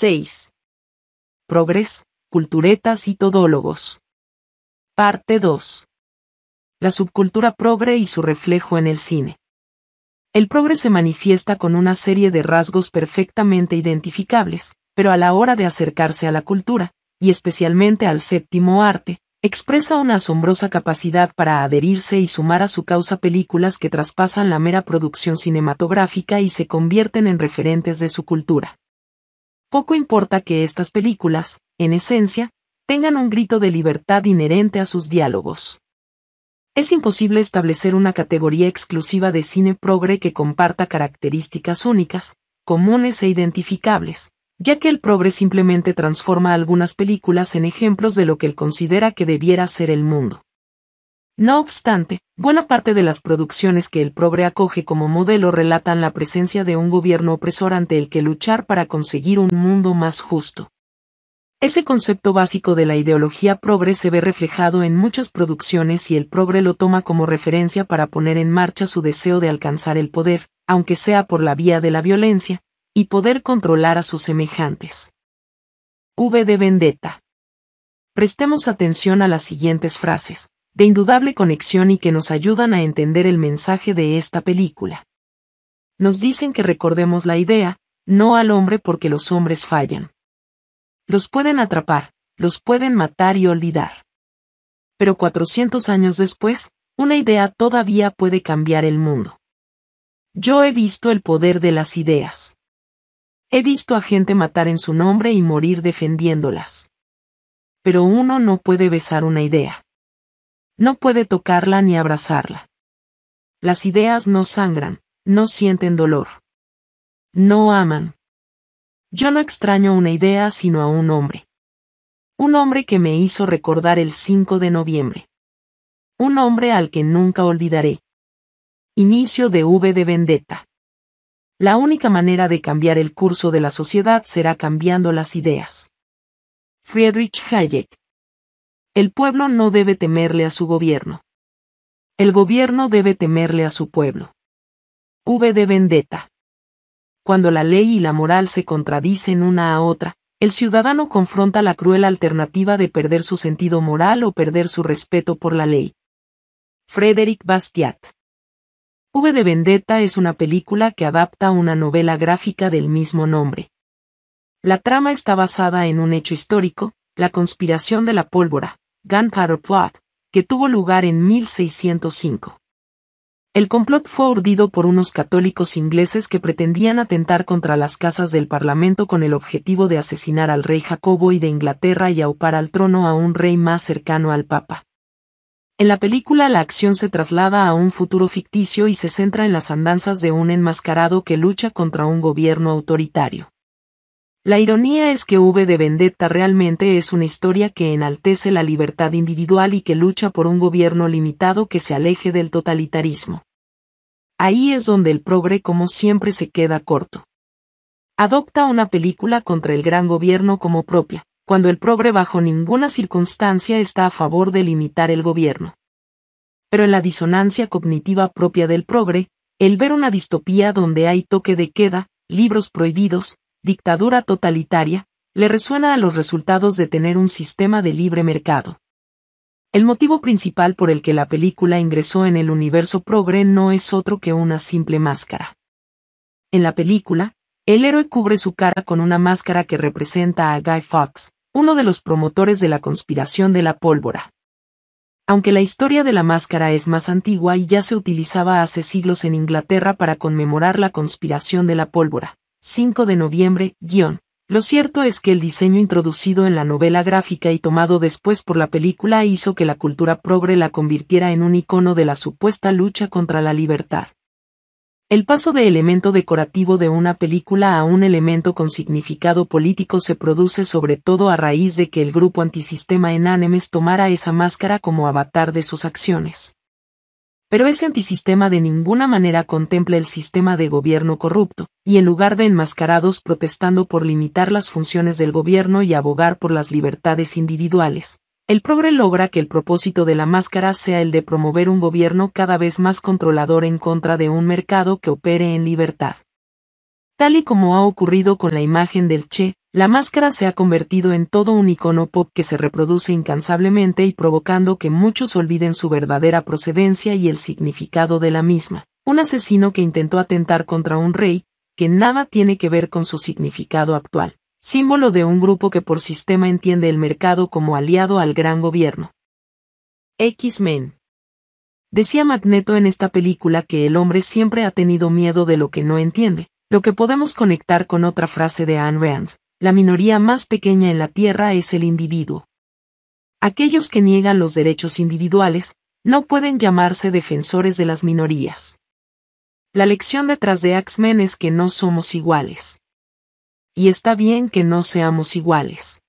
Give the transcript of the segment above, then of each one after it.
6. Progres, culturetas y todólogos. Parte 2. La subcultura progre y su reflejo en el cine. El progre se manifiesta con una serie de rasgos perfectamente identificables, pero a la hora de acercarse a la cultura, y especialmente al séptimo arte, expresa una asombrosa capacidad para adherirse y sumar a su causa películas que traspasan la mera producción cinematográfica y se convierten en referentes de su cultura. Poco importa que estas películas, en esencia, tengan un grito de libertad inherente a sus diálogos. Es imposible establecer una categoría exclusiva de cine progre que comparta características únicas, comunes e identificables, ya que el progre simplemente transforma algunas películas en ejemplos de lo que él considera que debiera ser el mundo. No obstante, buena parte de las producciones que el pobre acoge como modelo relatan la presencia de un gobierno opresor ante el que luchar para conseguir un mundo más justo. Ese concepto básico de la ideología pobre se ve reflejado en muchas producciones y el pobre lo toma como referencia para poner en marcha su deseo de alcanzar el poder, aunque sea por la vía de la violencia, y poder controlar a sus semejantes. V de Vendetta. Prestemos atención a las siguientes frases de indudable conexión y que nos ayudan a entender el mensaje de esta película. Nos dicen que recordemos la idea, no al hombre porque los hombres fallan. Los pueden atrapar, los pueden matar y olvidar. Pero 400 años después, una idea todavía puede cambiar el mundo. Yo he visto el poder de las ideas. He visto a gente matar en su nombre y morir defendiéndolas. Pero uno no puede besar una idea. No puede tocarla ni abrazarla. Las ideas no sangran, no sienten dolor. No aman. Yo no extraño una idea sino a un hombre. Un hombre que me hizo recordar el 5 de noviembre. Un hombre al que nunca olvidaré. Inicio de V de Vendetta. La única manera de cambiar el curso de la sociedad será cambiando las ideas. Friedrich Hayek el pueblo no debe temerle a su gobierno. El gobierno debe temerle a su pueblo. V de vendetta. Cuando la ley y la moral se contradicen una a otra, el ciudadano confronta la cruel alternativa de perder su sentido moral o perder su respeto por la ley. Frederick Bastiat. V de Vendetta es una película que adapta una novela gráfica del mismo nombre. La trama está basada en un hecho histórico, la conspiración de la pólvora, Gunpowder Plot, que tuvo lugar en 1605. El complot fue urdido por unos católicos ingleses que pretendían atentar contra las casas del Parlamento con el objetivo de asesinar al rey Jacobo y de Inglaterra y aupar al trono a un rey más cercano al Papa. En la película la acción se traslada a un futuro ficticio y se centra en las andanzas de un enmascarado que lucha contra un gobierno autoritario. La ironía es que V de Vendetta realmente es una historia que enaltece la libertad individual y que lucha por un gobierno limitado que se aleje del totalitarismo. Ahí es donde el progre como siempre se queda corto. Adopta una película contra el gran gobierno como propia, cuando el progre bajo ninguna circunstancia está a favor de limitar el gobierno. Pero en la disonancia cognitiva propia del progre, el ver una distopía donde hay toque de queda, libros prohibidos, dictadura totalitaria, le resuena a los resultados de tener un sistema de libre mercado. El motivo principal por el que la película ingresó en el universo progre no es otro que una simple máscara. En la película, el héroe cubre su cara con una máscara que representa a Guy Fawkes, uno de los promotores de la conspiración de la pólvora. Aunque la historia de la máscara es más antigua y ya se utilizaba hace siglos en Inglaterra para conmemorar la conspiración de la pólvora, 5 de noviembre, guión. Lo cierto es que el diseño introducido en la novela gráfica y tomado después por la película hizo que la cultura progre la convirtiera en un icono de la supuesta lucha contra la libertad. El paso de elemento decorativo de una película a un elemento con significado político se produce sobre todo a raíz de que el grupo antisistema en tomara esa máscara como avatar de sus acciones pero ese antisistema de ninguna manera contempla el sistema de gobierno corrupto, y en lugar de enmascarados protestando por limitar las funciones del gobierno y abogar por las libertades individuales, el progre logra que el propósito de la máscara sea el de promover un gobierno cada vez más controlador en contra de un mercado que opere en libertad. Tal y como ha ocurrido con la imagen del Che, la máscara se ha convertido en todo un icono pop que se reproduce incansablemente y provocando que muchos olviden su verdadera procedencia y el significado de la misma. Un asesino que intentó atentar contra un rey, que nada tiene que ver con su significado actual. Símbolo de un grupo que por sistema entiende el mercado como aliado al gran gobierno. X-Men. Decía Magneto en esta película que el hombre siempre ha tenido miedo de lo que no entiende, lo que podemos conectar con otra frase de Anne Rand la minoría más pequeña en la Tierra es el individuo. Aquellos que niegan los derechos individuales, no pueden llamarse defensores de las minorías. La lección detrás de Axmen es que no somos iguales. Y está bien que no seamos iguales.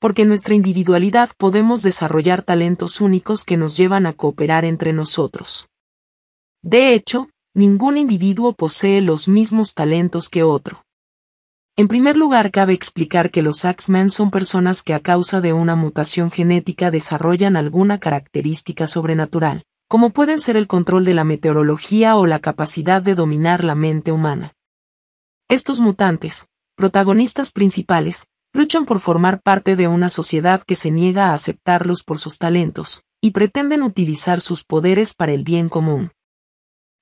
Porque en nuestra individualidad podemos desarrollar talentos únicos que nos llevan a cooperar entre nosotros. De hecho, ningún individuo posee los mismos talentos que otro. En primer lugar, cabe explicar que los X-Men son personas que a causa de una mutación genética desarrollan alguna característica sobrenatural, como pueden ser el control de la meteorología o la capacidad de dominar la mente humana. Estos mutantes, protagonistas principales, luchan por formar parte de una sociedad que se niega a aceptarlos por sus talentos, y pretenden utilizar sus poderes para el bien común.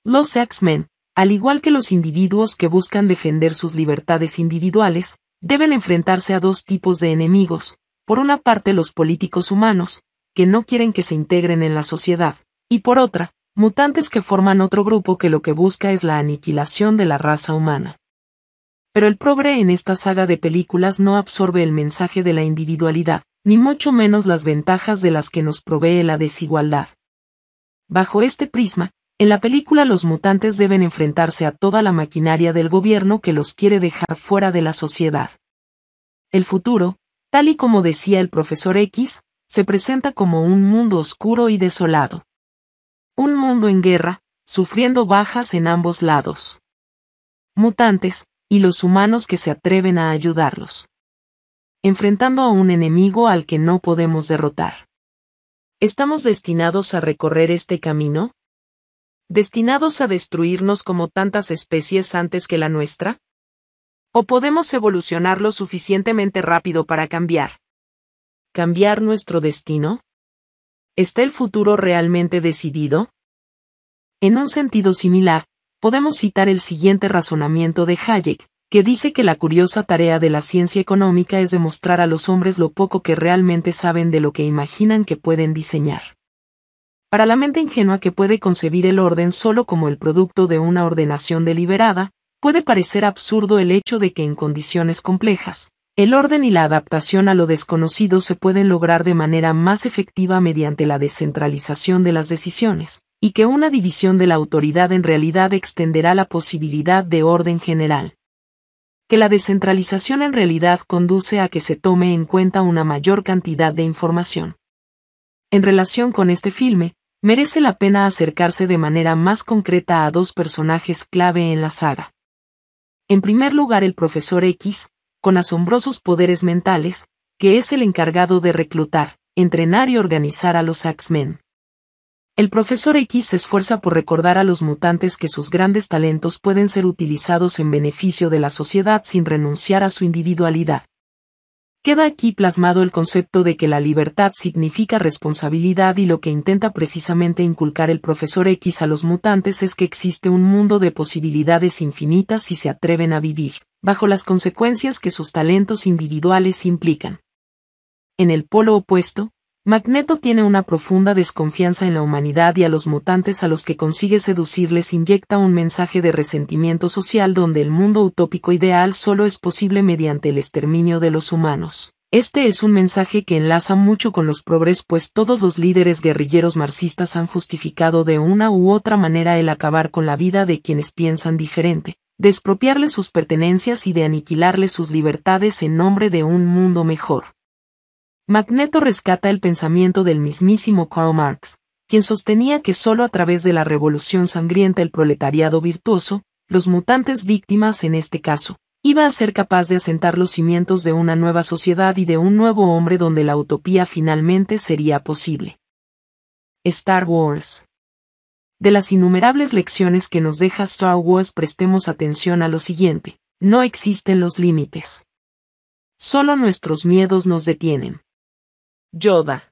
Los X-Men, al igual que los individuos que buscan defender sus libertades individuales, deben enfrentarse a dos tipos de enemigos, por una parte los políticos humanos, que no quieren que se integren en la sociedad, y por otra, mutantes que forman otro grupo que lo que busca es la aniquilación de la raza humana. Pero el progre en esta saga de películas no absorbe el mensaje de la individualidad, ni mucho menos las ventajas de las que nos provee la desigualdad. Bajo este prisma, en la película los mutantes deben enfrentarse a toda la maquinaria del gobierno que los quiere dejar fuera de la sociedad. El futuro, tal y como decía el profesor X, se presenta como un mundo oscuro y desolado. Un mundo en guerra, sufriendo bajas en ambos lados. Mutantes, y los humanos que se atreven a ayudarlos. Enfrentando a un enemigo al que no podemos derrotar. ¿Estamos destinados a recorrer este camino? destinados a destruirnos como tantas especies antes que la nuestra? ¿O podemos evolucionar lo suficientemente rápido para cambiar? ¿Cambiar nuestro destino? ¿Está el futuro realmente decidido? En un sentido similar, podemos citar el siguiente razonamiento de Hayek, que dice que la curiosa tarea de la ciencia económica es demostrar a los hombres lo poco que realmente saben de lo que imaginan que pueden diseñar. Para la mente ingenua que puede concebir el orden solo como el producto de una ordenación deliberada, puede parecer absurdo el hecho de que en condiciones complejas, el orden y la adaptación a lo desconocido se pueden lograr de manera más efectiva mediante la descentralización de las decisiones, y que una división de la autoridad en realidad extenderá la posibilidad de orden general. Que la descentralización en realidad conduce a que se tome en cuenta una mayor cantidad de información. En relación con este filme, merece la pena acercarse de manera más concreta a dos personajes clave en la saga. En primer lugar el profesor X, con asombrosos poderes mentales, que es el encargado de reclutar, entrenar y organizar a los X-Men. El profesor X se esfuerza por recordar a los mutantes que sus grandes talentos pueden ser utilizados en beneficio de la sociedad sin renunciar a su individualidad, Queda aquí plasmado el concepto de que la libertad significa responsabilidad y lo que intenta precisamente inculcar el profesor X a los mutantes es que existe un mundo de posibilidades infinitas si se atreven a vivir, bajo las consecuencias que sus talentos individuales implican. En el polo opuesto, Magneto tiene una profunda desconfianza en la humanidad y a los mutantes a los que consigue seducir les inyecta un mensaje de resentimiento social donde el mundo utópico ideal solo es posible mediante el exterminio de los humanos. Este es un mensaje que enlaza mucho con los progres pues todos los líderes guerrilleros marxistas han justificado de una u otra manera el acabar con la vida de quienes piensan diferente, de expropiarles sus pertenencias y de aniquilarles sus libertades en nombre de un mundo mejor. Magneto rescata el pensamiento del mismísimo Karl Marx, quien sostenía que sólo a través de la revolución sangrienta el proletariado virtuoso, los mutantes víctimas en este caso, iba a ser capaz de asentar los cimientos de una nueva sociedad y de un nuevo hombre donde la utopía finalmente sería posible. Star Wars. De las innumerables lecciones que nos deja Star Wars prestemos atención a lo siguiente, no existen los límites. Solo nuestros miedos nos detienen. Yoda.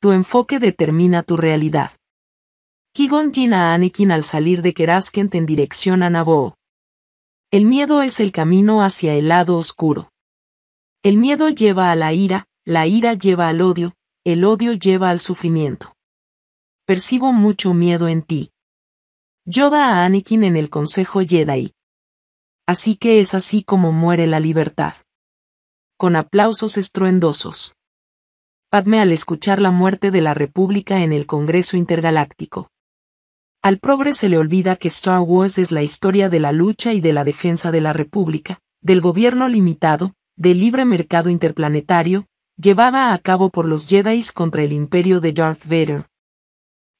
Tu enfoque determina tu realidad. Kigon Jin a Anakin al salir de Keraskent en dirección a Naboo. El miedo es el camino hacia el lado oscuro. El miedo lleva a la ira, la ira lleva al odio, el odio lleva al sufrimiento. Percibo mucho miedo en ti. Yoda a Anakin en el Consejo Jedi. Así que es así como muere la libertad. Con aplausos estruendosos. Padme al escuchar la muerte de la República en el Congreso Intergaláctico. Al progre se le olvida que Star Wars es la historia de la lucha y de la defensa de la República, del gobierno limitado, del libre mercado interplanetario, llevada a cabo por los Jedi contra el imperio de Darth Vader.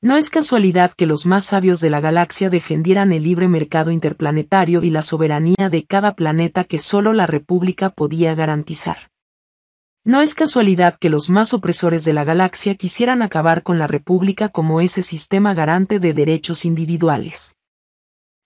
No es casualidad que los más sabios de la galaxia defendieran el libre mercado interplanetario y la soberanía de cada planeta que solo la República podía garantizar. No es casualidad que los más opresores de la galaxia quisieran acabar con la República como ese sistema garante de derechos individuales.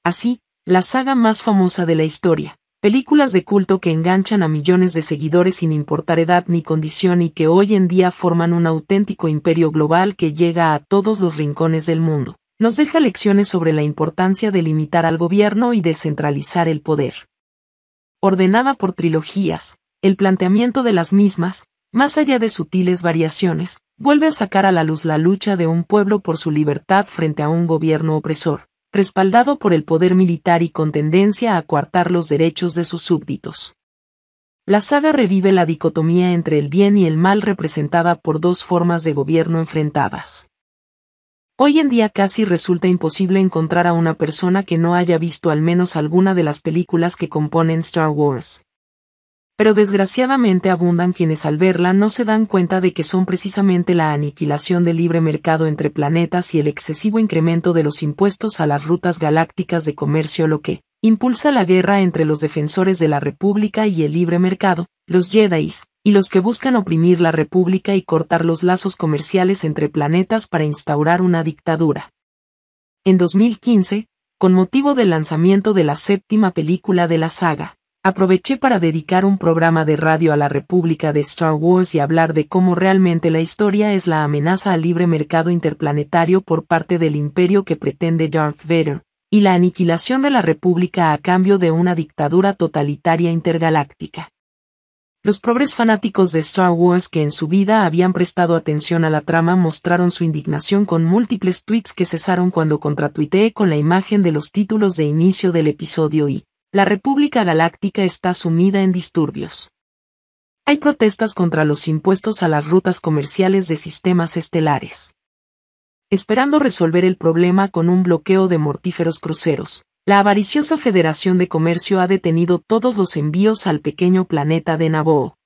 Así, la saga más famosa de la historia, películas de culto que enganchan a millones de seguidores sin importar edad ni condición y que hoy en día forman un auténtico imperio global que llega a todos los rincones del mundo, nos deja lecciones sobre la importancia de limitar al gobierno y descentralizar el poder. Ordenada por trilogías, el planteamiento de las mismas, más allá de sutiles variaciones, vuelve a sacar a la luz la lucha de un pueblo por su libertad frente a un gobierno opresor, respaldado por el poder militar y con tendencia a coartar los derechos de sus súbditos. La saga revive la dicotomía entre el bien y el mal representada por dos formas de gobierno enfrentadas. Hoy en día casi resulta imposible encontrar a una persona que no haya visto al menos alguna de las películas que componen Star Wars. Pero desgraciadamente abundan quienes al verla no se dan cuenta de que son precisamente la aniquilación del libre mercado entre planetas y el excesivo incremento de los impuestos a las rutas galácticas de comercio lo que impulsa la guerra entre los defensores de la República y el libre mercado, los Jedis, y los que buscan oprimir la República y cortar los lazos comerciales entre planetas para instaurar una dictadura. En 2015, con motivo del lanzamiento de la séptima película de la saga, aproveché para dedicar un programa de radio a la República de Star Wars y hablar de cómo realmente la historia es la amenaza al libre mercado interplanetario por parte del imperio que pretende Darth Vader, y la aniquilación de la República a cambio de una dictadura totalitaria intergaláctica. Los pobres fanáticos de Star Wars que en su vida habían prestado atención a la trama mostraron su indignación con múltiples tweets que cesaron cuando contratuiteé con la imagen de los títulos de inicio del episodio y, la República Galáctica está sumida en disturbios. Hay protestas contra los impuestos a las rutas comerciales de sistemas estelares. Esperando resolver el problema con un bloqueo de mortíferos cruceros, la avariciosa Federación de Comercio ha detenido todos los envíos al pequeño planeta de Naboo.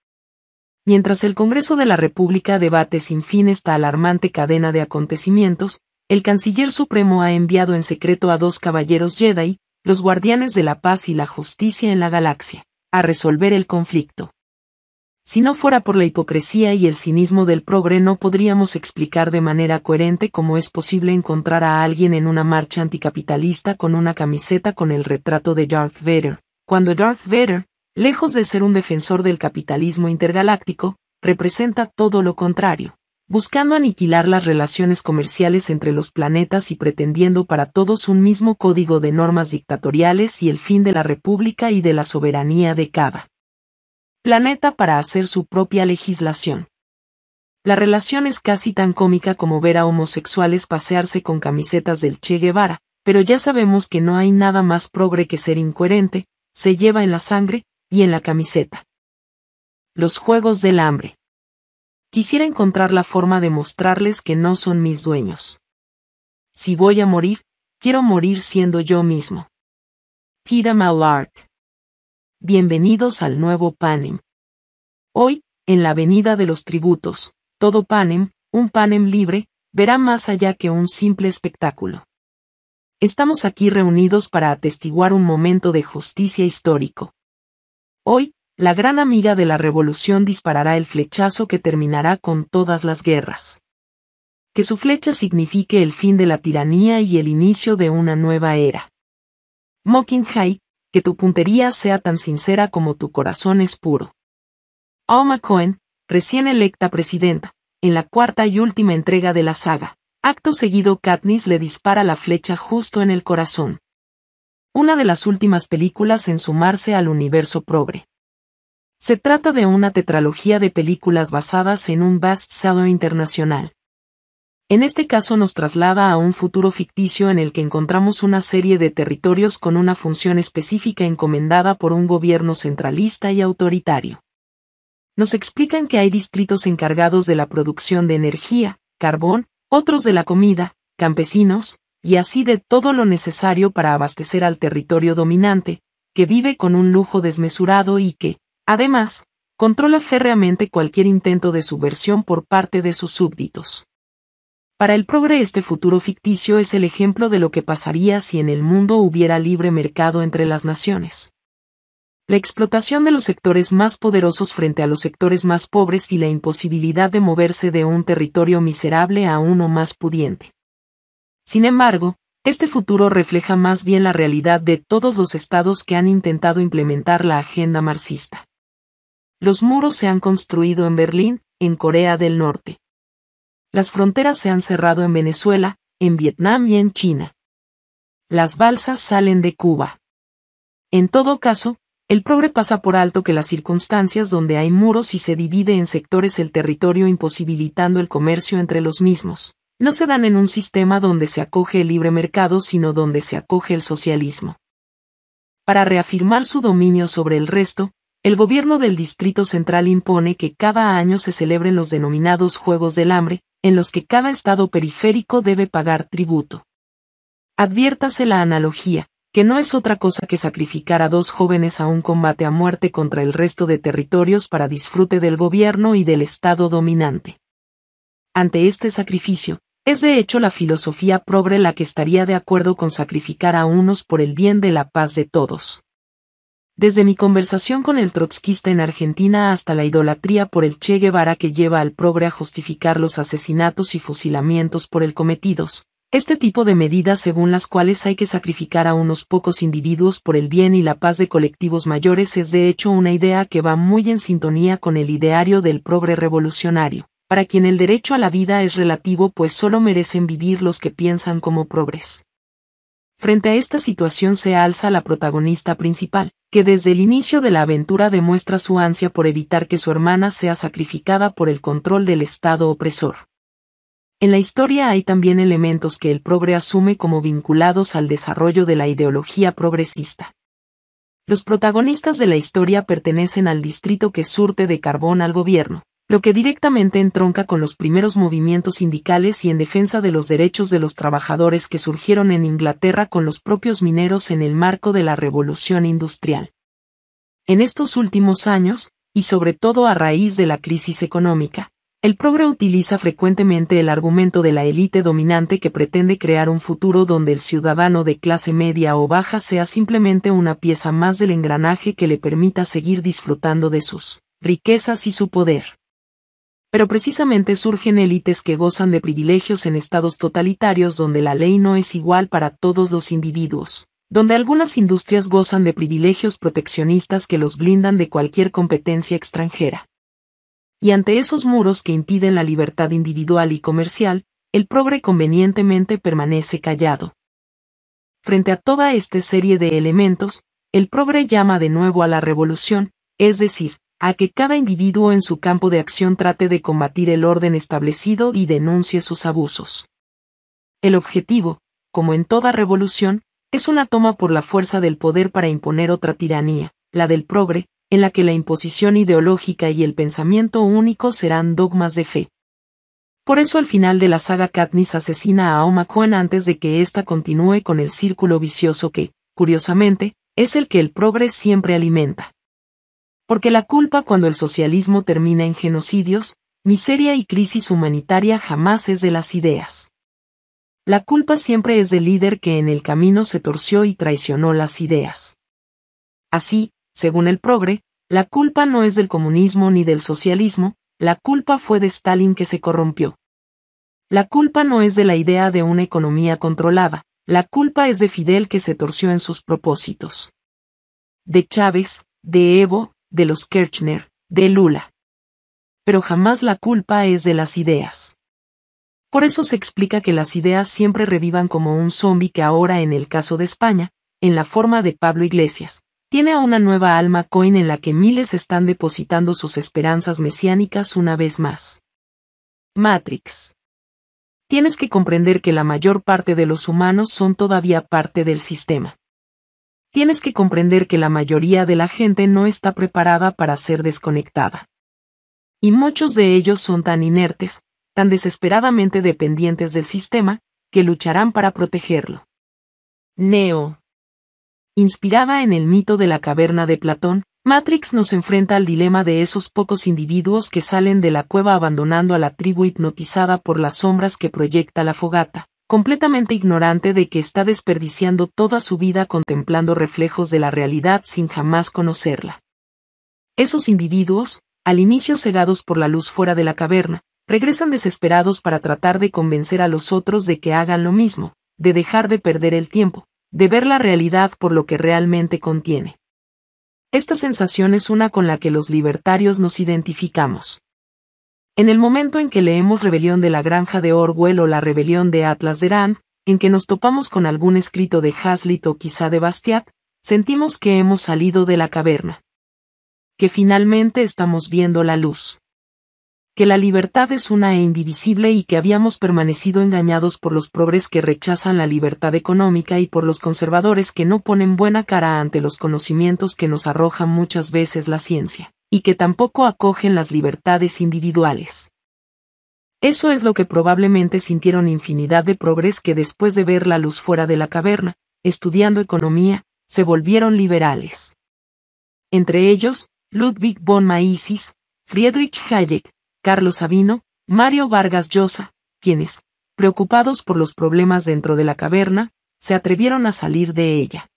Mientras el Congreso de la República debate sin fin esta alarmante cadena de acontecimientos, el Canciller Supremo ha enviado en secreto a dos caballeros Jedi, los guardianes de la paz y la justicia en la galaxia, a resolver el conflicto. Si no fuera por la hipocresía y el cinismo del progre no podríamos explicar de manera coherente cómo es posible encontrar a alguien en una marcha anticapitalista con una camiseta con el retrato de Darth Vader, cuando Darth Vader, lejos de ser un defensor del capitalismo intergaláctico, representa todo lo contrario, buscando aniquilar las relaciones comerciales entre los planetas y pretendiendo para todos un mismo código de normas dictatoriales y el fin de la república y de la soberanía de cada planeta para hacer su propia legislación. La relación es casi tan cómica como ver a homosexuales pasearse con camisetas del Che Guevara, pero ya sabemos que no hay nada más progre que ser incoherente, se lleva en la sangre y en la camiseta. Los Juegos del Hambre. Quisiera encontrar la forma de mostrarles que no son mis dueños. Si voy a morir, quiero morir siendo yo mismo. Peter Malark. Bienvenidos al nuevo Panem. Hoy, en la Avenida de los Tributos, todo Panem, un Panem libre, verá más allá que un simple espectáculo. Estamos aquí reunidos para atestiguar un momento de justicia histórico. Hoy, la gran amiga de la revolución disparará el flechazo que terminará con todas las guerras. Que su flecha signifique el fin de la tiranía y el inicio de una nueva era. Mockingjay, que tu puntería sea tan sincera como tu corazón es puro. Alma Cohen, recién electa presidenta, en la cuarta y última entrega de la saga, acto seguido Katniss le dispara la flecha justo en el corazón. Una de las últimas películas en sumarse al universo progre. Se trata de una tetralogía de películas basadas en un best-seller internacional. En este caso nos traslada a un futuro ficticio en el que encontramos una serie de territorios con una función específica encomendada por un gobierno centralista y autoritario. Nos explican que hay distritos encargados de la producción de energía, carbón, otros de la comida, campesinos, y así de todo lo necesario para abastecer al territorio dominante, que vive con un lujo desmesurado y que, Además, controla férreamente cualquier intento de subversión por parte de sus súbditos. Para el progre este futuro ficticio es el ejemplo de lo que pasaría si en el mundo hubiera libre mercado entre las naciones. La explotación de los sectores más poderosos frente a los sectores más pobres y la imposibilidad de moverse de un territorio miserable a uno más pudiente. Sin embargo, este futuro refleja más bien la realidad de todos los estados que han intentado implementar la agenda marxista. Los muros se han construido en Berlín, en Corea del Norte. Las fronteras se han cerrado en Venezuela, en Vietnam y en China. Las balsas salen de Cuba. En todo caso, el progre pasa por alto que las circunstancias donde hay muros y se divide en sectores el territorio imposibilitando el comercio entre los mismos, no se dan en un sistema donde se acoge el libre mercado sino donde se acoge el socialismo. Para reafirmar su dominio sobre el resto, el gobierno del Distrito Central impone que cada año se celebren los denominados Juegos del Hambre, en los que cada estado periférico debe pagar tributo. Adviértase la analogía, que no es otra cosa que sacrificar a dos jóvenes a un combate a muerte contra el resto de territorios para disfrute del gobierno y del Estado dominante. Ante este sacrificio, es de hecho la filosofía progre la que estaría de acuerdo con sacrificar a unos por el bien de la paz de todos desde mi conversación con el trotskista en Argentina hasta la idolatría por el Che Guevara que lleva al progre a justificar los asesinatos y fusilamientos por el cometidos, este tipo de medidas según las cuales hay que sacrificar a unos pocos individuos por el bien y la paz de colectivos mayores es de hecho una idea que va muy en sintonía con el ideario del progre revolucionario, para quien el derecho a la vida es relativo pues solo merecen vivir los que piensan como progres. Frente a esta situación se alza la protagonista principal, que desde el inicio de la aventura demuestra su ansia por evitar que su hermana sea sacrificada por el control del Estado opresor. En la historia hay también elementos que el progre asume como vinculados al desarrollo de la ideología progresista. Los protagonistas de la historia pertenecen al distrito que surte de carbón al gobierno, lo que directamente entronca con los primeros movimientos sindicales y en defensa de los derechos de los trabajadores que surgieron en Inglaterra con los propios mineros en el marco de la Revolución Industrial. En estos últimos años, y sobre todo a raíz de la crisis económica, el progre utiliza frecuentemente el argumento de la élite dominante que pretende crear un futuro donde el ciudadano de clase media o baja sea simplemente una pieza más del engranaje que le permita seguir disfrutando de sus riquezas y su poder pero precisamente surgen élites que gozan de privilegios en estados totalitarios donde la ley no es igual para todos los individuos, donde algunas industrias gozan de privilegios proteccionistas que los blindan de cualquier competencia extranjera. Y ante esos muros que impiden la libertad individual y comercial, el progre convenientemente permanece callado. Frente a toda esta serie de elementos, el progre llama de nuevo a la revolución, es decir, a que cada individuo en su campo de acción trate de combatir el orden establecido y denuncie sus abusos. El objetivo, como en toda revolución, es una toma por la fuerza del poder para imponer otra tiranía, la del progre, en la que la imposición ideológica y el pensamiento único serán dogmas de fe. Por eso al final de la saga Katniss asesina a Oma Cohen antes de que ésta continúe con el círculo vicioso que, curiosamente, es el que el progre siempre alimenta. Porque la culpa cuando el socialismo termina en genocidios, miseria y crisis humanitaria jamás es de las ideas. La culpa siempre es del líder que en el camino se torció y traicionó las ideas. Así, según el progre, la culpa no es del comunismo ni del socialismo, la culpa fue de Stalin que se corrompió. La culpa no es de la idea de una economía controlada, la culpa es de Fidel que se torció en sus propósitos. De Chávez, de Evo, de los Kirchner, de Lula. Pero jamás la culpa es de las ideas. Por eso se explica que las ideas siempre revivan como un zombi que ahora en el caso de España, en la forma de Pablo Iglesias, tiene a una nueva alma coin en la que miles están depositando sus esperanzas mesiánicas una vez más. Matrix. Tienes que comprender que la mayor parte de los humanos son todavía parte del sistema. Tienes que comprender que la mayoría de la gente no está preparada para ser desconectada. Y muchos de ellos son tan inertes, tan desesperadamente dependientes del sistema, que lucharán para protegerlo. Neo. Inspirada en el mito de la caverna de Platón, Matrix nos enfrenta al dilema de esos pocos individuos que salen de la cueva abandonando a la tribu hipnotizada por las sombras que proyecta la fogata, completamente ignorante de que está desperdiciando toda su vida contemplando reflejos de la realidad sin jamás conocerla. Esos individuos, al inicio cegados por la luz fuera de la caverna, regresan desesperados para tratar de convencer a los otros de que hagan lo mismo, de dejar de perder el tiempo, de ver la realidad por lo que realmente contiene. Esta sensación es una con la que los libertarios nos identificamos. En el momento en que leemos Rebelión de la Granja de Orwell o La Rebelión de Atlas de Rand, en que nos topamos con algún escrito de Hazlitt o quizá de Bastiat, sentimos que hemos salido de la caverna. Que finalmente estamos viendo la luz. Que la libertad es una e indivisible y que habíamos permanecido engañados por los pobres que rechazan la libertad económica y por los conservadores que no ponen buena cara ante los conocimientos que nos arroja muchas veces la ciencia y que tampoco acogen las libertades individuales. Eso es lo que probablemente sintieron infinidad de progres que después de ver la luz fuera de la caverna, estudiando economía, se volvieron liberales. Entre ellos, Ludwig von Mises, Friedrich Hayek, Carlos Sabino, Mario Vargas Llosa, quienes, preocupados por los problemas dentro de la caverna, se atrevieron a salir de ella.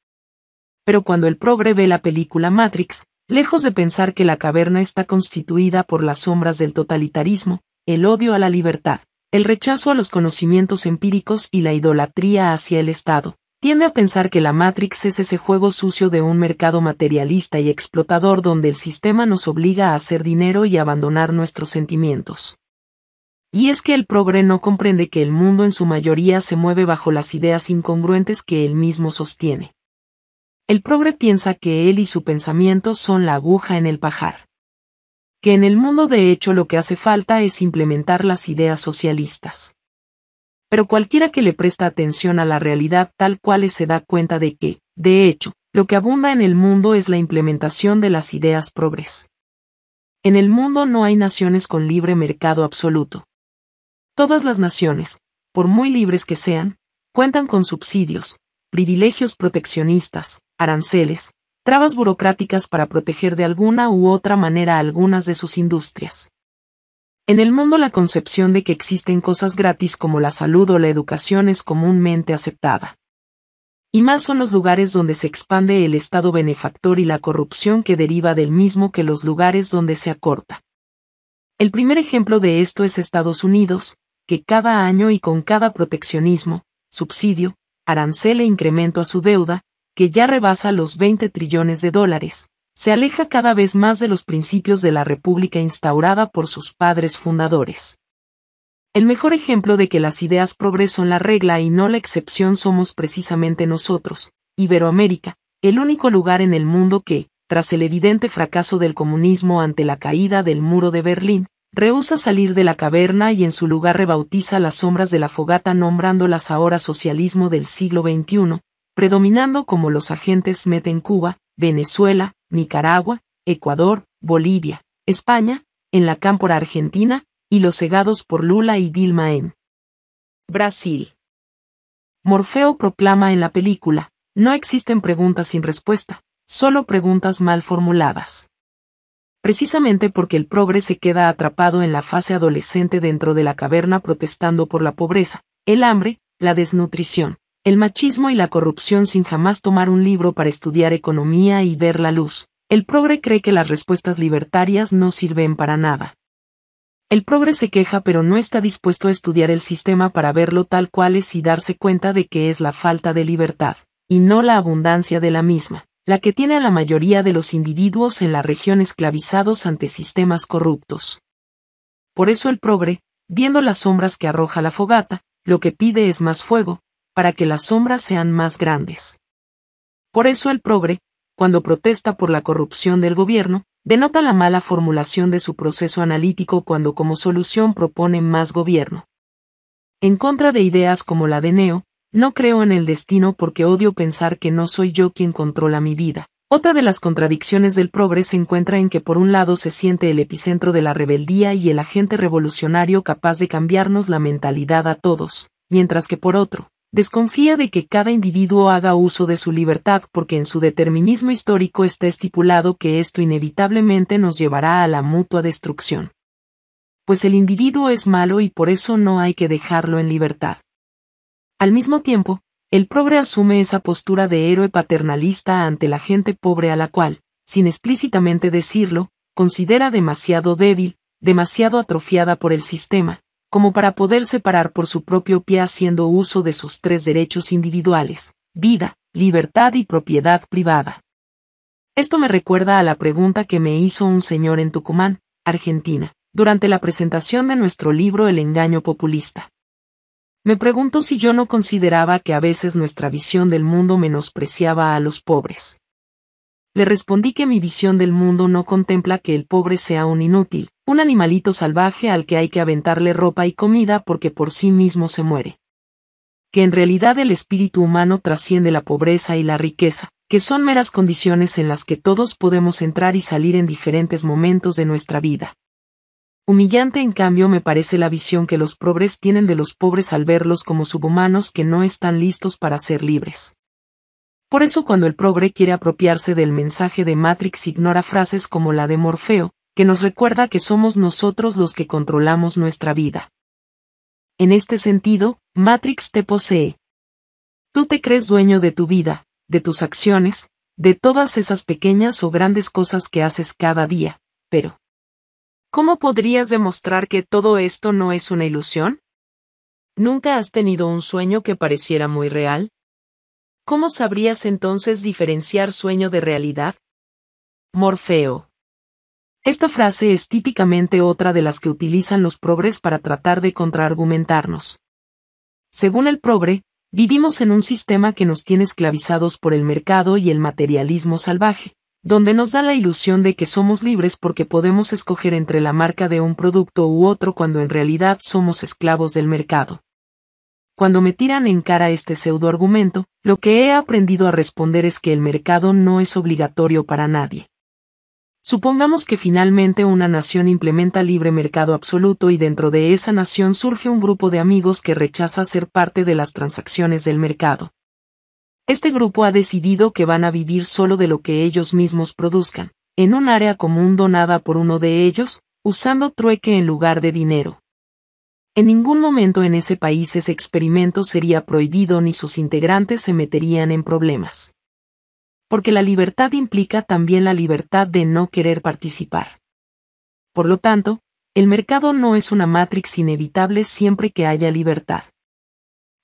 Pero cuando el progre ve la película Matrix, Lejos de pensar que la caverna está constituida por las sombras del totalitarismo, el odio a la libertad, el rechazo a los conocimientos empíricos y la idolatría hacia el Estado, tiende a pensar que la Matrix es ese juego sucio de un mercado materialista y explotador donde el sistema nos obliga a hacer dinero y abandonar nuestros sentimientos. Y es que el progre no comprende que el mundo en su mayoría se mueve bajo las ideas incongruentes que él mismo sostiene. El progre piensa que él y su pensamiento son la aguja en el pajar. Que en el mundo de hecho lo que hace falta es implementar las ideas socialistas. Pero cualquiera que le presta atención a la realidad tal cual se da cuenta de que, de hecho, lo que abunda en el mundo es la implementación de las ideas progres. En el mundo no hay naciones con libre mercado absoluto. Todas las naciones, por muy libres que sean, cuentan con subsidios, privilegios proteccionistas, aranceles, trabas burocráticas para proteger de alguna u otra manera algunas de sus industrias. En el mundo la concepción de que existen cosas gratis como la salud o la educación es comúnmente aceptada. Y más son los lugares donde se expande el Estado benefactor y la corrupción que deriva del mismo que los lugares donde se acorta. El primer ejemplo de esto es Estados Unidos, que cada año y con cada proteccionismo, subsidio, arancel e incremento a su deuda, que ya rebasa los 20 trillones de dólares, se aleja cada vez más de los principios de la República instaurada por sus padres fundadores. El mejor ejemplo de que las ideas progresan la regla y no la excepción somos precisamente nosotros, Iberoamérica, el único lugar en el mundo que, tras el evidente fracaso del comunismo ante la caída del muro de Berlín, rehúsa salir de la caverna y en su lugar rebautiza las sombras de la fogata nombrándolas ahora socialismo del siglo XXI, predominando como los agentes meten Cuba, Venezuela, Nicaragua, Ecuador, Bolivia, España, en la cámpora argentina, y los cegados por Lula y Dilma en Brasil. Morfeo proclama en la película, no existen preguntas sin respuesta, solo preguntas mal formuladas. Precisamente porque el progre se queda atrapado en la fase adolescente dentro de la caverna protestando por la pobreza, el hambre, la desnutrición, el machismo y la corrupción sin jamás tomar un libro para estudiar economía y ver la luz. El progre cree que las respuestas libertarias no sirven para nada. El progre se queja pero no está dispuesto a estudiar el sistema para verlo tal cual es y darse cuenta de que es la falta de libertad, y no la abundancia de la misma, la que tiene a la mayoría de los individuos en la región esclavizados ante sistemas corruptos. Por eso el progre, viendo las sombras que arroja la fogata, lo que pide es más fuego, para que las sombras sean más grandes. Por eso el progre, cuando protesta por la corrupción del gobierno, denota la mala formulación de su proceso analítico cuando como solución propone más gobierno. En contra de ideas como la de Neo, no creo en el destino porque odio pensar que no soy yo quien controla mi vida. Otra de las contradicciones del progre se encuentra en que por un lado se siente el epicentro de la rebeldía y el agente revolucionario capaz de cambiarnos la mentalidad a todos, mientras que por otro, Desconfía de que cada individuo haga uso de su libertad porque en su determinismo histórico está estipulado que esto inevitablemente nos llevará a la mutua destrucción. Pues el individuo es malo y por eso no hay que dejarlo en libertad. Al mismo tiempo, el progre asume esa postura de héroe paternalista ante la gente pobre a la cual, sin explícitamente decirlo, considera demasiado débil, demasiado atrofiada por el sistema, como para poder separar por su propio pie haciendo uso de sus tres derechos individuales, vida, libertad y propiedad privada. Esto me recuerda a la pregunta que me hizo un señor en Tucumán, Argentina, durante la presentación de nuestro libro El engaño populista. Me preguntó si yo no consideraba que a veces nuestra visión del mundo menospreciaba a los pobres. Le respondí que mi visión del mundo no contempla que el pobre sea un inútil, un animalito salvaje al que hay que aventarle ropa y comida porque por sí mismo se muere. Que en realidad el espíritu humano trasciende la pobreza y la riqueza, que son meras condiciones en las que todos podemos entrar y salir en diferentes momentos de nuestra vida. Humillante en cambio me parece la visión que los pobres tienen de los pobres al verlos como subhumanos que no están listos para ser libres. Por eso cuando el progre quiere apropiarse del mensaje de Matrix ignora frases como la de Morfeo, nos recuerda que somos nosotros los que controlamos nuestra vida. En este sentido, Matrix te posee. Tú te crees dueño de tu vida, de tus acciones, de todas esas pequeñas o grandes cosas que haces cada día, pero... ¿Cómo podrías demostrar que todo esto no es una ilusión? ¿Nunca has tenido un sueño que pareciera muy real? ¿Cómo sabrías entonces diferenciar sueño de realidad? Morfeo. Esta frase es típicamente otra de las que utilizan los progres para tratar de contraargumentarnos. Según el progre, vivimos en un sistema que nos tiene esclavizados por el mercado y el materialismo salvaje, donde nos da la ilusión de que somos libres porque podemos escoger entre la marca de un producto u otro cuando en realidad somos esclavos del mercado. Cuando me tiran en cara este pseudo argumento, lo que he aprendido a responder es que el mercado no es obligatorio para nadie. Supongamos que finalmente una nación implementa libre mercado absoluto y dentro de esa nación surge un grupo de amigos que rechaza ser parte de las transacciones del mercado. Este grupo ha decidido que van a vivir solo de lo que ellos mismos produzcan, en un área común donada por uno de ellos, usando trueque en lugar de dinero. En ningún momento en ese país ese experimento sería prohibido ni sus integrantes se meterían en problemas porque la libertad implica también la libertad de no querer participar. Por lo tanto, el mercado no es una matrix inevitable siempre que haya libertad.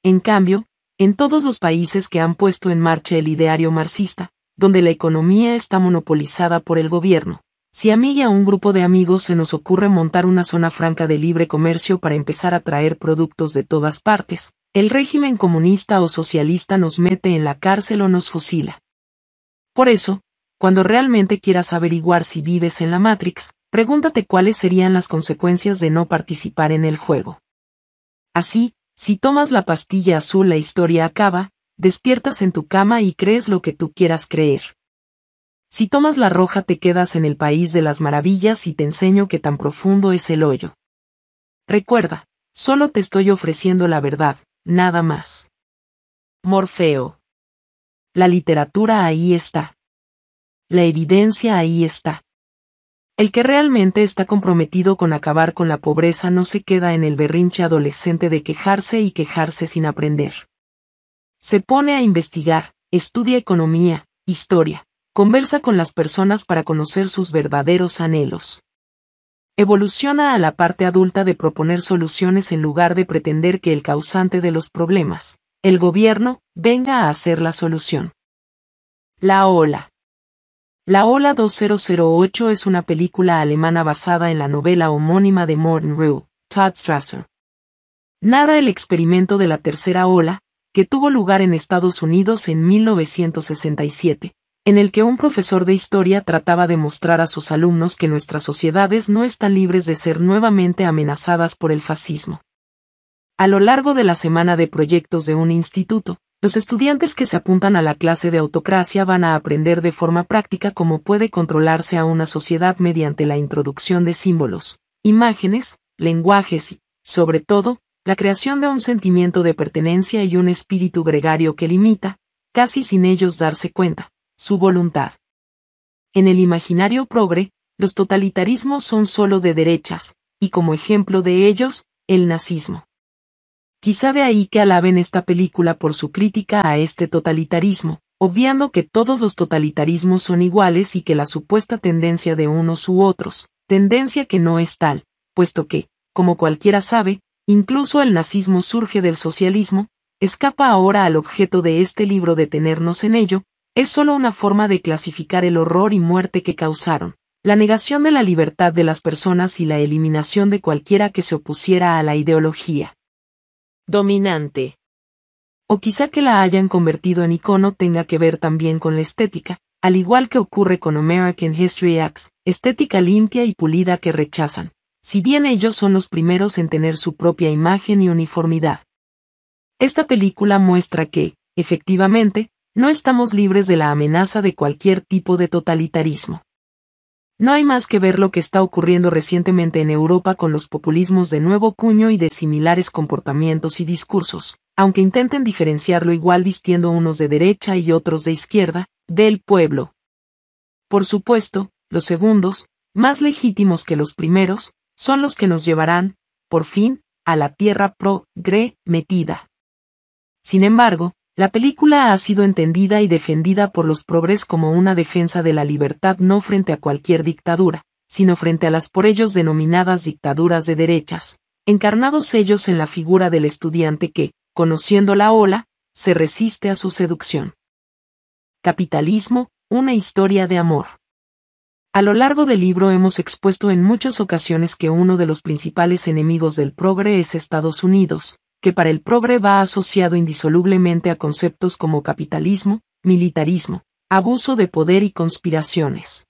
En cambio, en todos los países que han puesto en marcha el ideario marxista, donde la economía está monopolizada por el gobierno, si a mí y a un grupo de amigos se nos ocurre montar una zona franca de libre comercio para empezar a traer productos de todas partes, el régimen comunista o socialista nos mete en la cárcel o nos fusila. Por eso, cuando realmente quieras averiguar si vives en la Matrix, pregúntate cuáles serían las consecuencias de no participar en el juego. Así, si tomas la pastilla azul la historia acaba, despiertas en tu cama y crees lo que tú quieras creer. Si tomas la roja te quedas en el país de las maravillas y te enseño que tan profundo es el hoyo. Recuerda, solo te estoy ofreciendo la verdad, nada más. Morfeo la literatura ahí está. La evidencia ahí está. El que realmente está comprometido con acabar con la pobreza no se queda en el berrinche adolescente de quejarse y quejarse sin aprender. Se pone a investigar, estudia economía, historia, conversa con las personas para conocer sus verdaderos anhelos. Evoluciona a la parte adulta de proponer soluciones en lugar de pretender que el causante de los problemas, el gobierno venga a hacer la solución. La Ola. La Ola 2008 es una película alemana basada en la novela homónima de Morten Rue, Todd Strasser. Nada el experimento de la tercera ola, que tuvo lugar en Estados Unidos en 1967, en el que un profesor de historia trataba de mostrar a sus alumnos que nuestras sociedades no están libres de ser nuevamente amenazadas por el fascismo. A lo largo de la semana de proyectos de un instituto, los estudiantes que se apuntan a la clase de autocracia van a aprender de forma práctica cómo puede controlarse a una sociedad mediante la introducción de símbolos, imágenes, lenguajes y, sobre todo, la creación de un sentimiento de pertenencia y un espíritu gregario que limita, casi sin ellos darse cuenta, su voluntad. En el imaginario progre, los totalitarismos son solo de derechas, y como ejemplo de ellos, el nazismo. Quizá de ahí que alaben esta película por su crítica a este totalitarismo, obviando que todos los totalitarismos son iguales y que la supuesta tendencia de unos u otros, tendencia que no es tal, puesto que, como cualquiera sabe, incluso el nazismo surge del socialismo, escapa ahora al objeto de este libro detenernos en ello, es solo una forma de clasificar el horror y muerte que causaron, la negación de la libertad de las personas y la eliminación de cualquiera que se opusiera a la ideología dominante. O quizá que la hayan convertido en icono tenga que ver también con la estética, al igual que ocurre con American History X, estética limpia y pulida que rechazan, si bien ellos son los primeros en tener su propia imagen y uniformidad. Esta película muestra que, efectivamente, no estamos libres de la amenaza de cualquier tipo de totalitarismo. No hay más que ver lo que está ocurriendo recientemente en Europa con los populismos de nuevo cuño y de similares comportamientos y discursos, aunque intenten diferenciarlo igual vistiendo unos de derecha y otros de izquierda, del pueblo. Por supuesto, los segundos, más legítimos que los primeros, son los que nos llevarán, por fin, a la tierra pro-gre metida. Sin embargo, la película ha sido entendida y defendida por los progres como una defensa de la libertad no frente a cualquier dictadura, sino frente a las por ellos denominadas dictaduras de derechas, encarnados ellos en la figura del estudiante que, conociendo la ola, se resiste a su seducción. Capitalismo, una historia de amor. A lo largo del libro hemos expuesto en muchas ocasiones que uno de los principales enemigos del progre es Estados Unidos, que para el progre va asociado indisolublemente a conceptos como capitalismo, militarismo, abuso de poder y conspiraciones.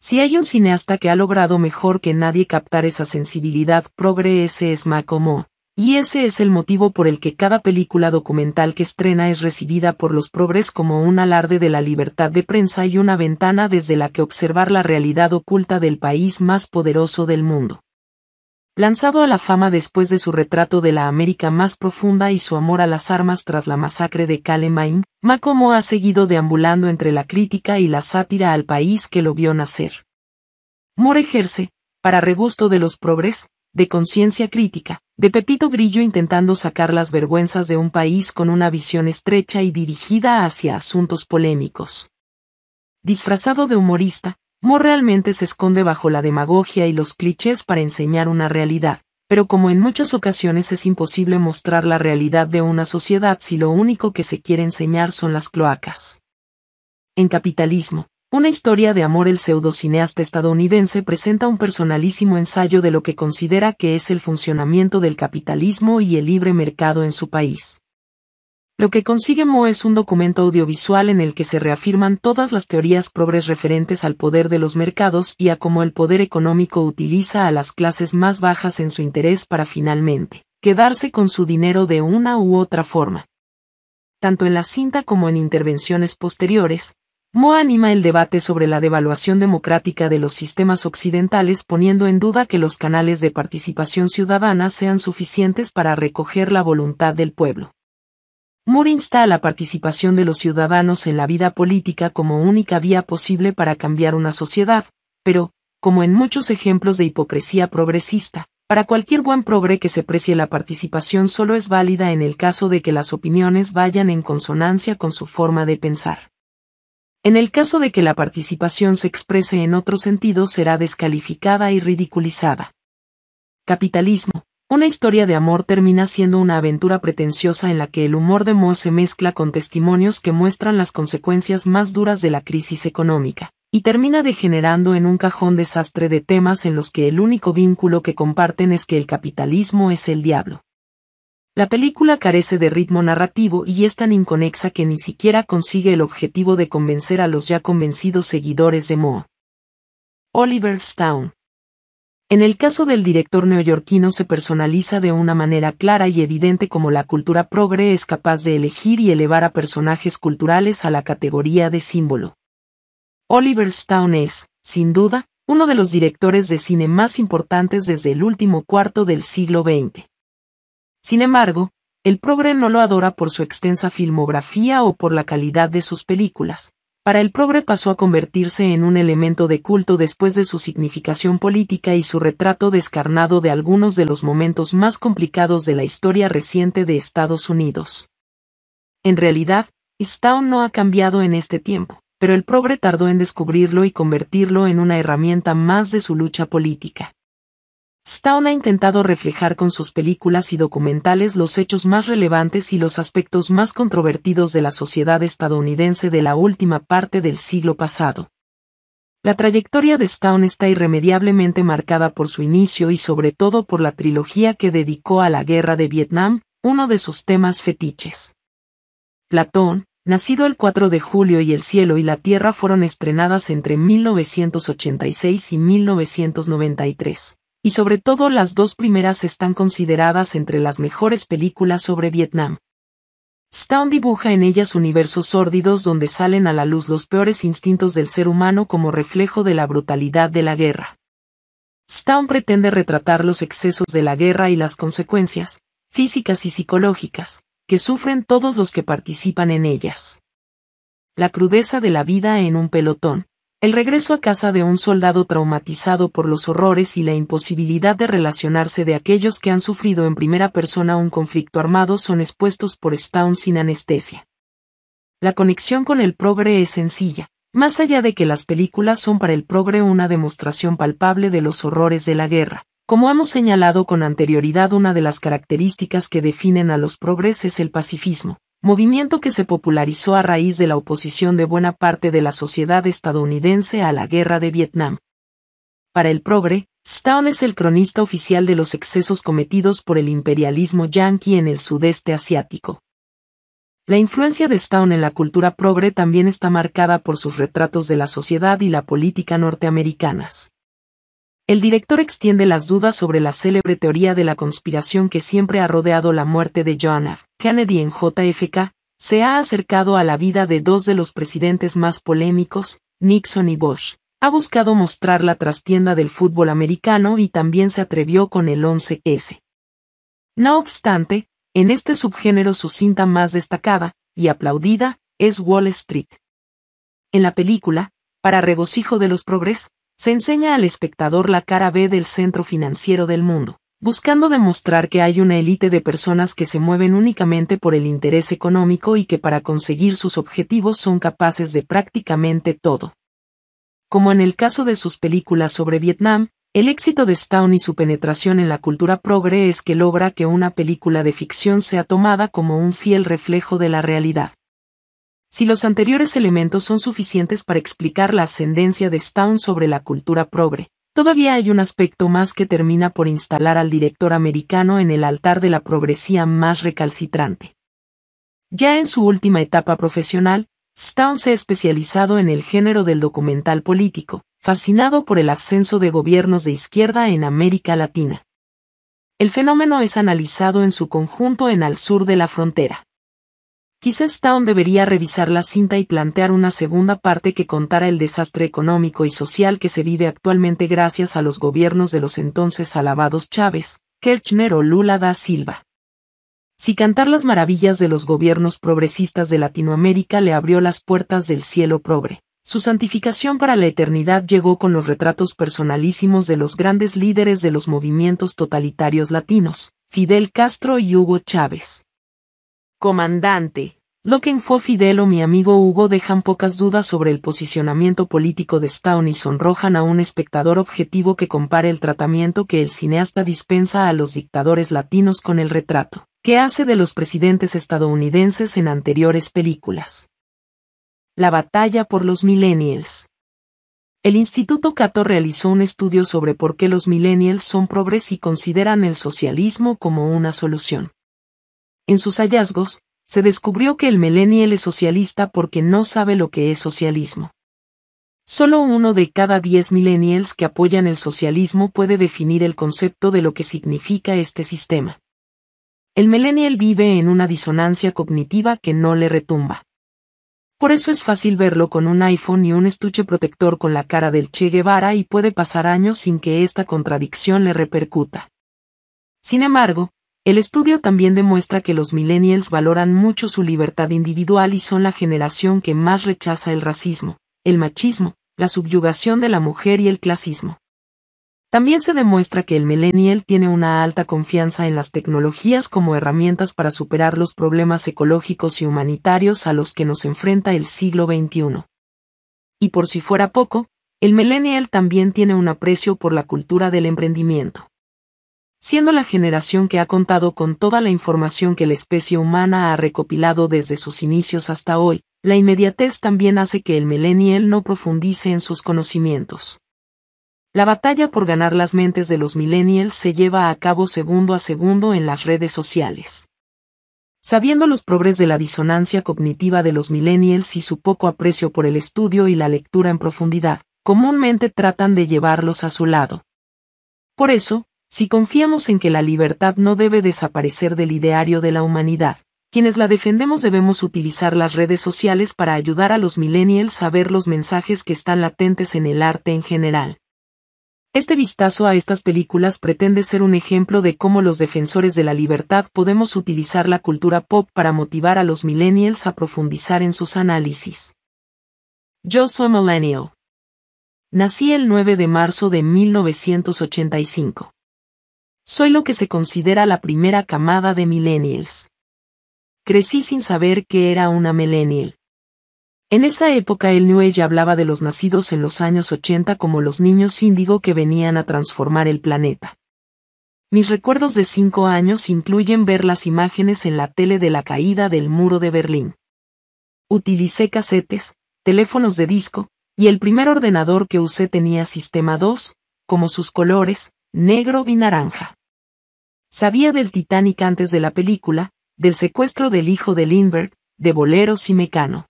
Si hay un cineasta que ha logrado mejor que nadie captar esa sensibilidad progre ese es Macomo, y ese es el motivo por el que cada película documental que estrena es recibida por los progres como un alarde de la libertad de prensa y una ventana desde la que observar la realidad oculta del país más poderoso del mundo. Lanzado a la fama después de su retrato de la América más profunda y su amor a las armas tras la masacre de Kalemain, Macomo ha seguido deambulando entre la crítica y la sátira al país que lo vio nacer. Moore ejerce, para regusto de los progres, de conciencia crítica, de Pepito Grillo intentando sacar las vergüenzas de un país con una visión estrecha y dirigida hacia asuntos polémicos. Disfrazado de humorista, Moore realmente se esconde bajo la demagogia y los clichés para enseñar una realidad, pero como en muchas ocasiones es imposible mostrar la realidad de una sociedad si lo único que se quiere enseñar son las cloacas. En Capitalismo, una historia de amor el pseudocineasta estadounidense presenta un personalísimo ensayo de lo que considera que es el funcionamiento del capitalismo y el libre mercado en su país. Lo que consigue Mo es un documento audiovisual en el que se reafirman todas las teorías pobres referentes al poder de los mercados y a cómo el poder económico utiliza a las clases más bajas en su interés para finalmente quedarse con su dinero de una u otra forma. Tanto en la cinta como en intervenciones posteriores, Mo anima el debate sobre la devaluación democrática de los sistemas occidentales poniendo en duda que los canales de participación ciudadana sean suficientes para recoger la voluntad del pueblo. Moore insta a la participación de los ciudadanos en la vida política como única vía posible para cambiar una sociedad, pero, como en muchos ejemplos de hipocresía progresista, para cualquier buen progre que se precie la participación solo es válida en el caso de que las opiniones vayan en consonancia con su forma de pensar. En el caso de que la participación se exprese en otro sentido será descalificada y ridiculizada. Capitalismo, una historia de amor termina siendo una aventura pretenciosa en la que el humor de Mo se mezcla con testimonios que muestran las consecuencias más duras de la crisis económica, y termina degenerando en un cajón desastre de temas en los que el único vínculo que comparten es que el capitalismo es el diablo. La película carece de ritmo narrativo y es tan inconexa que ni siquiera consigue el objetivo de convencer a los ya convencidos seguidores de Mo. Oliver Stone en el caso del director neoyorquino se personaliza de una manera clara y evidente como la cultura progre es capaz de elegir y elevar a personajes culturales a la categoría de símbolo. Oliver Stone es, sin duda, uno de los directores de cine más importantes desde el último cuarto del siglo XX. Sin embargo, el progre no lo adora por su extensa filmografía o por la calidad de sus películas, para el progre pasó a convertirse en un elemento de culto después de su significación política y su retrato descarnado de algunos de los momentos más complicados de la historia reciente de Estados Unidos. En realidad, Stone no ha cambiado en este tiempo, pero el progre tardó en descubrirlo y convertirlo en una herramienta más de su lucha política. Stone ha intentado reflejar con sus películas y documentales los hechos más relevantes y los aspectos más controvertidos de la sociedad estadounidense de la última parte del siglo pasado. La trayectoria de Stone está irremediablemente marcada por su inicio y sobre todo por la trilogía que dedicó a la guerra de Vietnam, uno de sus temas fetiches. Platón, nacido el 4 de julio y El cielo y la tierra fueron estrenadas entre 1986 y 1993 y sobre todo las dos primeras están consideradas entre las mejores películas sobre Vietnam. Stone dibuja en ellas universos sórdidos donde salen a la luz los peores instintos del ser humano como reflejo de la brutalidad de la guerra. Stone pretende retratar los excesos de la guerra y las consecuencias, físicas y psicológicas, que sufren todos los que participan en ellas. La crudeza de la vida en un pelotón. El regreso a casa de un soldado traumatizado por los horrores y la imposibilidad de relacionarse de aquellos que han sufrido en primera persona un conflicto armado son expuestos por Stone sin anestesia. La conexión con el progre es sencilla, más allá de que las películas son para el progre una demostración palpable de los horrores de la guerra. Como hemos señalado con anterioridad, una de las características que definen a los progres es el pacifismo, movimiento que se popularizó a raíz de la oposición de buena parte de la sociedad estadounidense a la guerra de Vietnam. Para el progre, Stone es el cronista oficial de los excesos cometidos por el imperialismo yanqui en el sudeste asiático. La influencia de Stone en la cultura progre también está marcada por sus retratos de la sociedad y la política norteamericanas. El director extiende las dudas sobre la célebre teoría de la conspiración que siempre ha rodeado la muerte de John F. Kennedy en JFK, se ha acercado a la vida de dos de los presidentes más polémicos, Nixon y Bush. Ha buscado mostrar la trastienda del fútbol americano y también se atrevió con el 11S. No obstante, en este subgénero su cinta más destacada, y aplaudida, es Wall Street. En la película, para regocijo de los progres, se enseña al espectador la cara B del centro financiero del mundo, buscando demostrar que hay una élite de personas que se mueven únicamente por el interés económico y que para conseguir sus objetivos son capaces de prácticamente todo. Como en el caso de sus películas sobre Vietnam, el éxito de Stone y su penetración en la cultura progre es que logra que una película de ficción sea tomada como un fiel reflejo de la realidad. Si los anteriores elementos son suficientes para explicar la ascendencia de Stone sobre la cultura progre, todavía hay un aspecto más que termina por instalar al director americano en el altar de la progresía más recalcitrante. Ya en su última etapa profesional, Stone se ha especializado en el género del documental político, fascinado por el ascenso de gobiernos de izquierda en América Latina. El fenómeno es analizado en su conjunto en Al Sur de la Frontera. Quizás Town debería revisar la cinta y plantear una segunda parte que contara el desastre económico y social que se vive actualmente gracias a los gobiernos de los entonces alabados Chávez, Kirchner o Lula da Silva. Si cantar las maravillas de los gobiernos progresistas de Latinoamérica le abrió las puertas del cielo progre, su santificación para la eternidad llegó con los retratos personalísimos de los grandes líderes de los movimientos totalitarios latinos, Fidel Castro y Hugo Chávez. Comandante. Lo que fue Fidel o mi amigo Hugo dejan pocas dudas sobre el posicionamiento político de Stone y sonrojan a un espectador objetivo que compare el tratamiento que el cineasta dispensa a los dictadores latinos con el retrato que hace de los presidentes estadounidenses en anteriores películas. La batalla por los millennials. El Instituto Cato realizó un estudio sobre por qué los millennials son pobres y consideran el socialismo como una solución. En sus hallazgos, se descubrió que el millennial es socialista porque no sabe lo que es socialismo. Solo uno de cada diez millennials que apoyan el socialismo puede definir el concepto de lo que significa este sistema. El millennial vive en una disonancia cognitiva que no le retumba. Por eso es fácil verlo con un iPhone y un estuche protector con la cara del Che Guevara y puede pasar años sin que esta contradicción le repercuta. Sin embargo, el estudio también demuestra que los millennials valoran mucho su libertad individual y son la generación que más rechaza el racismo, el machismo, la subyugación de la mujer y el clasismo. También se demuestra que el millennial tiene una alta confianza en las tecnologías como herramientas para superar los problemas ecológicos y humanitarios a los que nos enfrenta el siglo XXI. Y por si fuera poco, el millennial también tiene un aprecio por la cultura del emprendimiento siendo la generación que ha contado con toda la información que la especie humana ha recopilado desde sus inicios hasta hoy, la inmediatez también hace que el millennial no profundice en sus conocimientos. La batalla por ganar las mentes de los millennials se lleva a cabo segundo a segundo en las redes sociales. Sabiendo los progres de la disonancia cognitiva de los millennials y su poco aprecio por el estudio y la lectura en profundidad, comúnmente tratan de llevarlos a su lado. Por eso, si confiamos en que la libertad no debe desaparecer del ideario de la humanidad, quienes la defendemos debemos utilizar las redes sociales para ayudar a los millennials a ver los mensajes que están latentes en el arte en general. Este vistazo a estas películas pretende ser un ejemplo de cómo los defensores de la libertad podemos utilizar la cultura pop para motivar a los millennials a profundizar en sus análisis. Yo soy millennial. Nací el 9 de marzo de 1985. Soy lo que se considera la primera camada de millennials. Crecí sin saber que era una millennial. En esa época el New Age hablaba de los nacidos en los años 80 como los niños índigo que venían a transformar el planeta. Mis recuerdos de cinco años incluyen ver las imágenes en la tele de la caída del muro de Berlín. Utilicé casetes, teléfonos de disco, y el primer ordenador que usé tenía sistema 2, como sus colores, negro y naranja. Sabía del Titanic antes de la película, del secuestro del hijo de Lindbergh, de boleros y mecano.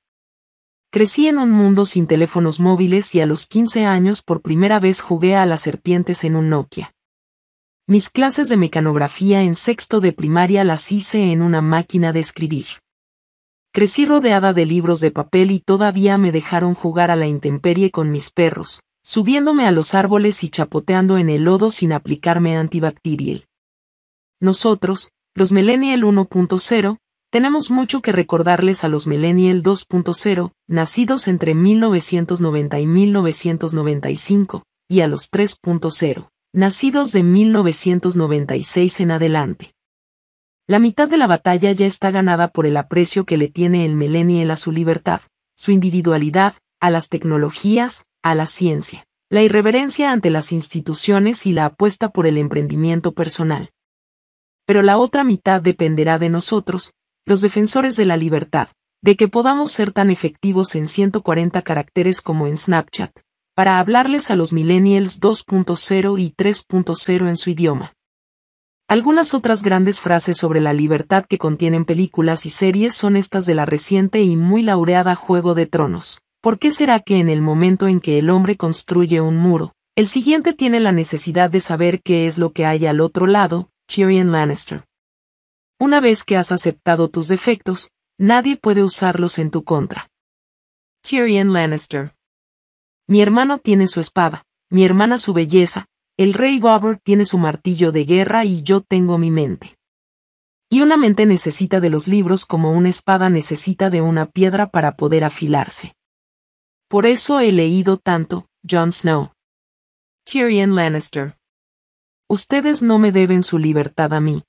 Crecí en un mundo sin teléfonos móviles y a los 15 años por primera vez jugué a las serpientes en un Nokia. Mis clases de mecanografía en sexto de primaria las hice en una máquina de escribir. Crecí rodeada de libros de papel y todavía me dejaron jugar a la intemperie con mis perros, subiéndome a los árboles y chapoteando en el lodo sin aplicarme antibacterial. Nosotros, los Millennial 1.0, tenemos mucho que recordarles a los Millennial 2.0, nacidos entre 1990 y 1995, y a los 3.0, nacidos de 1996 en adelante. La mitad de la batalla ya está ganada por el aprecio que le tiene el Millennial a su libertad, su individualidad, a las tecnologías, a la ciencia, la irreverencia ante las instituciones y la apuesta por el emprendimiento personal. Pero la otra mitad dependerá de nosotros, los defensores de la libertad, de que podamos ser tan efectivos en 140 caracteres como en Snapchat, para hablarles a los millennials 2.0 y 3.0 en su idioma. Algunas otras grandes frases sobre la libertad que contienen películas y series son estas de la reciente y muy laureada Juego de Tronos. ¿Por qué será que en el momento en que el hombre construye un muro, el siguiente tiene la necesidad de saber qué es lo que hay al otro lado, Tyrion Lannister? Una vez que has aceptado tus defectos, nadie puede usarlos en tu contra. Tyrion Lannister. Mi hermano tiene su espada, mi hermana su belleza, el rey Robert tiene su martillo de guerra y yo tengo mi mente. Y una mente necesita de los libros como una espada necesita de una piedra para poder afilarse. Por eso he leído tanto, Jon Snow. Tyrion Lannister. Ustedes no me deben su libertad a mí.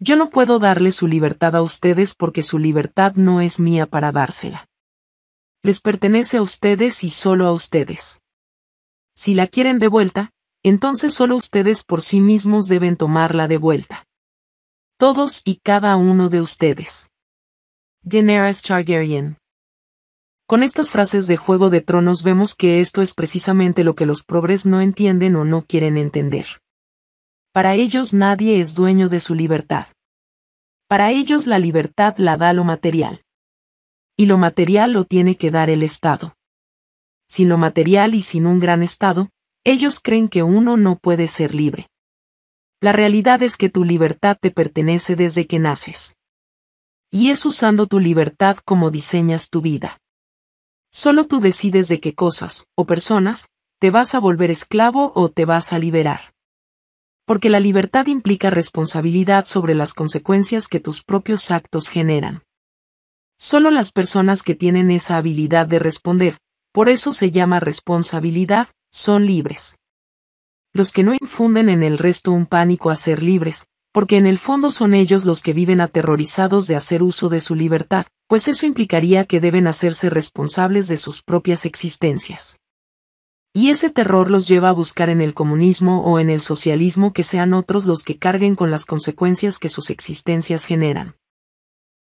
Yo no puedo darle su libertad a ustedes porque su libertad no es mía para dársela. Les pertenece a ustedes y solo a ustedes. Si la quieren de vuelta, entonces solo ustedes por sí mismos deben tomarla de vuelta. Todos y cada uno de ustedes. Daenerys Targaryen. Con estas frases de Juego de Tronos vemos que esto es precisamente lo que los progres no entienden o no quieren entender. Para ellos nadie es dueño de su libertad. Para ellos la libertad la da lo material. Y lo material lo tiene que dar el Estado. Sin lo material y sin un gran Estado, ellos creen que uno no puede ser libre. La realidad es que tu libertad te pertenece desde que naces. Y es usando tu libertad como diseñas tu vida. Solo tú decides de qué cosas, o personas, te vas a volver esclavo o te vas a liberar. Porque la libertad implica responsabilidad sobre las consecuencias que tus propios actos generan. Solo las personas que tienen esa habilidad de responder, por eso se llama responsabilidad, son libres. Los que no infunden en el resto un pánico a ser libres, porque en el fondo son ellos los que viven aterrorizados de hacer uso de su libertad, pues eso implicaría que deben hacerse responsables de sus propias existencias. Y ese terror los lleva a buscar en el comunismo o en el socialismo que sean otros los que carguen con las consecuencias que sus existencias generan.